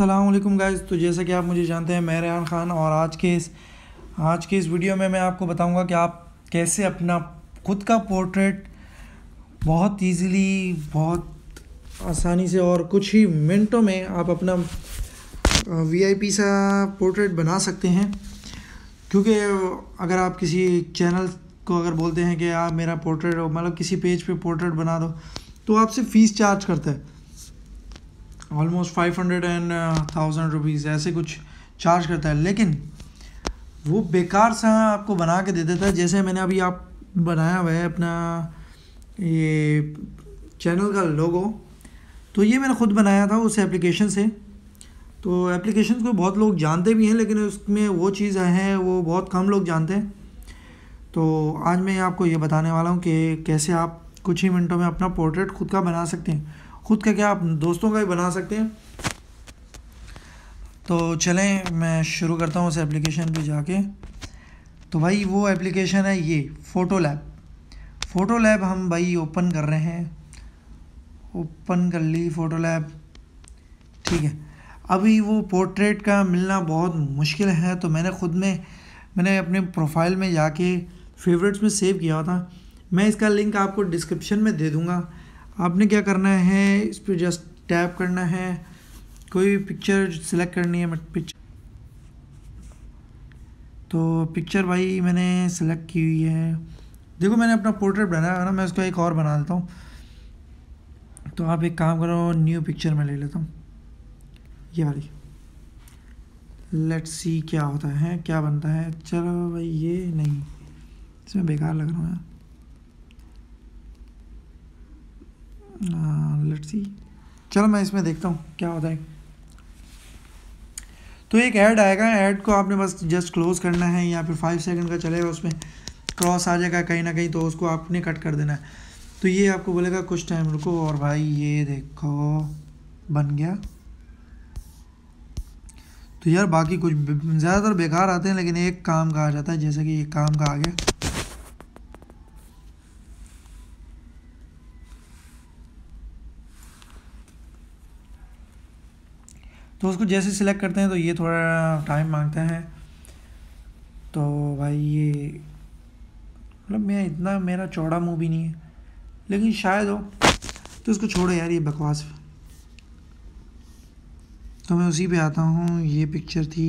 अल्लाम गाइज़ तो जैसा कि आप मुझे जानते हैं मैं रेहान ख़ान और आज के इस आज के इस वीडियो में मैं आपको बताऊंगा कि आप कैसे अपना खुद का पोर्ट्रेट बहुत इजीली बहुत आसानी से और कुछ ही मिनटों में आप अपना वीआईपी सा पोर्ट्रेट बना सकते हैं क्योंकि अगर आप किसी चैनल को अगर बोलते हैं कि आप मेरा पोर्ट्रेट मतलब किसी पेज पे पोर्ट्रेट बना दो तो आपसे फ़ीस चार्ज करता है almost five hundred and thousand rupees ऐसे कुछ चार्ज करता है लेकिन वो बेकार सा आपको बना के दे देता है जैसे मैंने अभी आप बनाया हुआ है अपना ये चैनल का लोगो तो ये मैंने खुद बनाया था उस एप्लीकेशन से तो एप्लीकेशन को बहुत लोग जानते भी हैं लेकिन उसमें वो चीज़ है वो बहुत कम लोग जानते हैं तो आज मैं आपको ये बताने वाला हूँ कि कैसे आप कुछ ही मिनटों में अपना पोर्ट्रेट खुद का बना सकते हैं खुद का क्या आप दोस्तों का भी बना सकते हैं तो चलें मैं शुरू करता हूँ उस एप्लीकेशन पे जाके तो भाई वो एप्लीकेशन है ये फ़ोटो लैब फ़ोटो लैब हम भाई ओपन कर रहे हैं ओपन कर ली फ़ोटो लैब ठीक है अभी वो पोर्ट्रेट का मिलना बहुत मुश्किल है तो मैंने ख़ुद में मैंने अपने प्रोफाइल में जाके फेवरेट्स में सेव किया था मैं इसका लिंक आपको डिस्क्रिप्शन में दे दूँगा आपने क्या करना है इस पर जस्ट टैप करना है कोई भी पिक्चर सिलेक्ट करनी है पिक्चर तो पिक्चर भाई मैंने सेलेक्ट की हुई है देखो मैंने अपना पोर्ट्रेट बनाया है ना मैं उसका एक और बना लेता हूँ तो आप एक काम करो न्यू पिक्चर में ले लेता हूँ ये वाली लेट्स सी क्या होता है क्या बनता है चलो भाई ये नहीं इसमें बेकार लग रहा हूँ लेट्स सी चलो मैं इसमें देखता हूँ क्या होता है तो एक ऐड आएगा ऐड को आपने बस जस्ट क्लोज़ करना है या फिर फाइव सेकंड का चलेगा उसमें क्रॉस आ जाएगा कहीं ना कहीं तो उसको आपने कट कर देना है तो ये आपको बोलेगा कुछ टाइम रुको और भाई ये देखो बन गया तो यार बाकी कुछ ज़्यादातर बेकार आते हैं लेकिन एक काम का आ जाता है जैसे कि ये काम का आ गया तो उसको जैसे सिलेक्ट करते हैं तो ये थोड़ा टाइम मांगता है तो भाई ये मतलब मैं इतना मेरा चौड़ा मुंह भी नहीं है लेकिन शायद हो तो इसको छोड़ो यार ये बकवास तो मैं उसी पे आता हूँ ये पिक्चर थी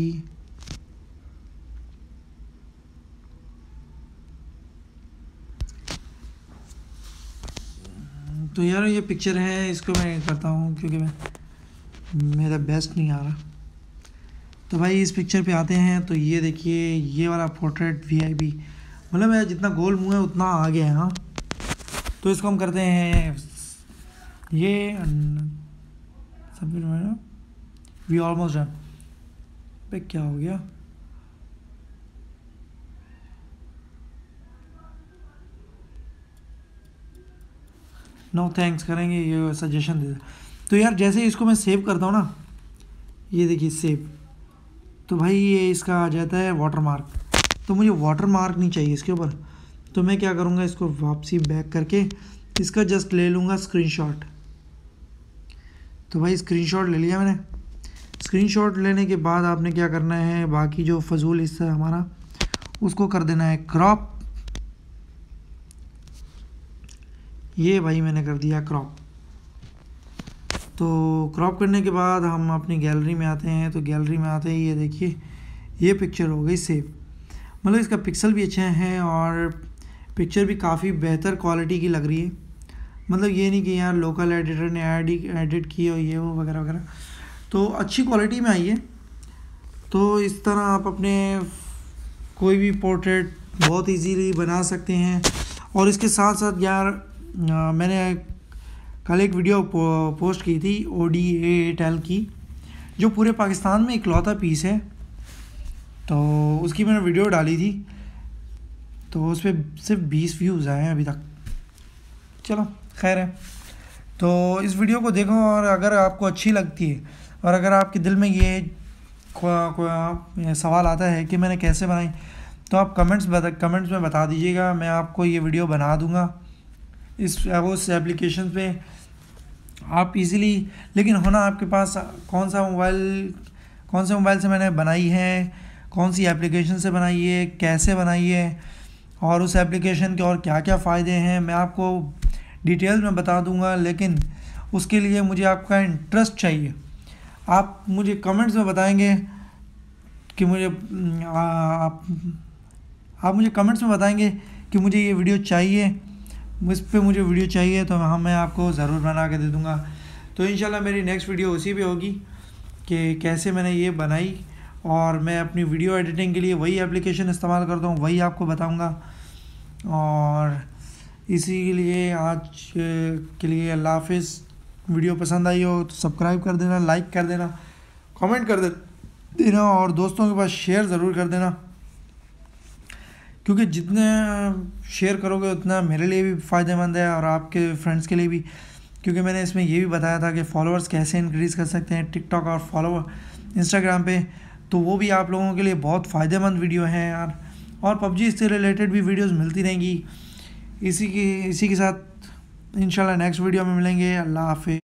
तो यार ये पिक्चर है इसको मैं करता हूँ क्योंकि मैं मेरा बेस्ट नहीं आ रहा तो भाई इस पिक्चर पे आते हैं तो ये देखिए ये वाला पोर्ट्रेट वीआईपी मतलब मेरा जितना गोल मुँह है उतना आ गया है हाँ तो इसको हम करते हैं ये सब वी ऑलमोस्ट डन पे क्या हो गया नो no थैंक्स करेंगे ये सजेशन दे तो यार जैसे इसको मैं सेव करता हूँ ना ये देखिए सेव तो भाई ये इसका आ जाता है वाटर मार्क तो मुझे वाटर मार्क नहीं चाहिए इसके ऊपर तो मैं क्या करूँगा इसको वापसी बैक करके इसका जस्ट ले लूँगा स्क्रीन तो भाई स्क्रीन ले लिया मैंने स्क्रीन लेने के बाद आपने क्या करना है बाकी जो फजूल हिस्सा है हमारा उसको कर देना है क्रॉप ये भाई मैंने कर दिया क्रॉप तो क्रॉप करने के बाद हम अपनी गैलरी में आते हैं तो गैलरी में आते ही ये देखिए ये पिक्चर हो गई सेव मतलब इसका पिक्सल भी अच्छे हैं और पिक्चर भी काफ़ी बेहतर क्वालिटी की लग रही है मतलब ये नहीं कि यार लोकल एडिटर ने एडिट एडिट की और ये वो वगैरह वगैरह तो अच्छी क्वालिटी में आई है तो इस तरह आप अपने कोई भी पोर्ट्रेट बहुत इजीली बना सकते हैं और इसके साथ साथ यार आ, मैंने कल एक वीडियो पोस्ट की थी ओ डी ए टेल की जो पूरे पाकिस्तान में इकलौता पीस है तो उसकी मैंने वीडियो डाली थी तो उस पर सिर्फ बीस व्यूज़ आए हैं अभी तक चलो खैर है तो इस वीडियो को देखो और अगर आपको अच्छी लगती है और अगर आपके दिल में ये सवाल आता है कि मैंने कैसे बनाई तो आप कमेंट्स बता कमेंट्स में बता दीजिएगा मैं आपको ये वीडियो बना दूँगा इस उस एप्लीकेशन पे आप इजीली लेकिन होना आपके पास कौन सा मोबाइल कौन से मोबाइल से मैंने बनाई है कौन सी एप्लीकेशन से बनाई है कैसे बनाई है और उस एप्लीकेशन के और क्या क्या फ़ायदे हैं मैं आपको डिटेल में बता दूंगा लेकिन उसके लिए मुझे आपका इंटरेस्ट चाहिए आप मुझे कमेंट्स में बताएंगे कि मुझे आ, आप आप मुझे कमेंट्स में बताएंगे कि मुझे ये वीडियो चाहिए उस पर मुझे वीडियो चाहिए तो हाँ मैं आपको ज़रूर बना के दे दूँगा तो इन मेरी नेक्स्ट वीडियो उसी पर होगी कि कैसे मैंने ये बनाई और मैं अपनी वीडियो एडिटिंग के लिए वही एप्लीकेशन इस्तेमाल करता हूँ वही आपको बताऊँगा और इसी के लिए आज के लिए अल्लाह हाफिज़ वीडियो पसंद आई हो तो सब्सक्राइब कर देना लाइक कर देना कमेंट कर देना और दोस्तों के पास शेयर ज़रूर कर देना क्योंकि जितने शेयर करोगे उतना मेरे लिए भी फ़ायदेमंद है और आपके फ्रेंड्स के लिए भी क्योंकि मैंने इसमें ये भी बताया था कि फॉलोअर्स कैसे इंक्रीज़ कर सकते हैं टिकटॉक और फॉलोअर इंस्टाग्राम पे तो वो भी आप लोगों के लिए बहुत फ़ायदेमंद वीडियो हैं यार और पबजी से रिलेटेड भी वीडियोस मिलती रहेंगी इसी की इसी के साथ इंशाल्लाह नेक्स्ट वीडियो में मिलेंगे अल्लाह हाफि